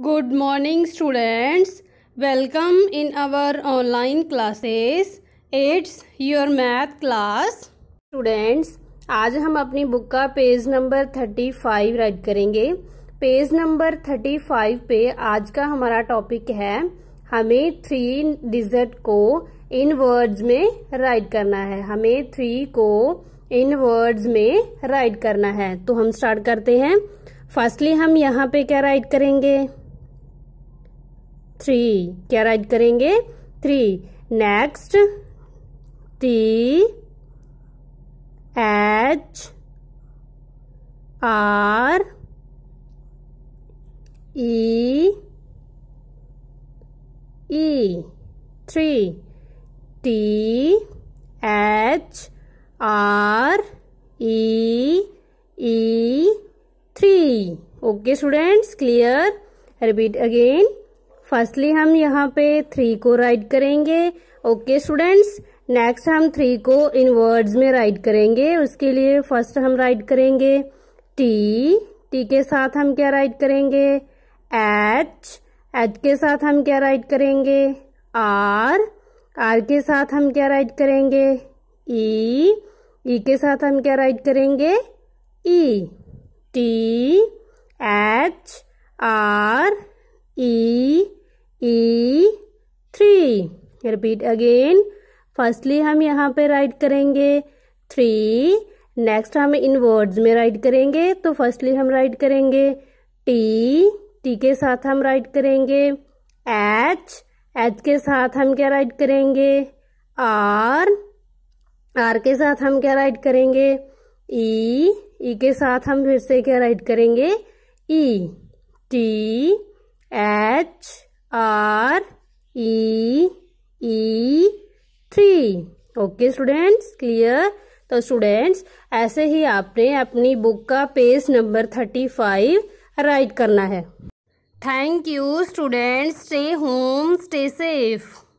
Good morning students welcome in our online classes it's your math class students आज हम अपनी book का page number thirty five write करेंगे page number thirty five पे आज का हमारा टॉपिक है हमें थ्री डिजिट को इन वर्ड्स में राइट करना है हमें थ्री को इन वर्ड्स में राइट करना है तो हम स्टार्ट करते हैं फर्स्टली हम यहाँ पे क्या राइट करेंगे थ्री क्या राइट करेंगे three next T H R E E three T H R E E three okay students clear repeat again firstly हम यहाँ पे थ्री को राइट करेंगे ओके स्टूडेंट्स नेक्स्ट हम थ्री को इन वर्ड्स में राइट करेंगे उसके लिए फर्स्ट हम राइट करेंगे टी टी के साथ हम क्या राइट करेंगे एच एच के साथ हम क्या राइट करेंगे आर आर के साथ हम क्या राइट करेंगे ई e. ई e के साथ हम क्या राइट करेंगे E T H R E three repeat again firstly हम यहाँ पे राइट करेंगे थ्री नेक्स्ट हम इन वर्ड्स में राइट करेंगे तो फर्स्टली हम राइट करेंगे टी टी के साथ हम राइट करेंगे एच एच के साथ हम क्या राइट करेंगे आर आर के साथ हम क्या राइट करेंगे ई e. ई e के साथ हम फिर से क्या राइट करेंगे E T H R E E three okay students clear तो स्टूडेंट्स ऐसे ही आपने अपनी बुक का page number thirty five write करना है thank you students stay home stay safe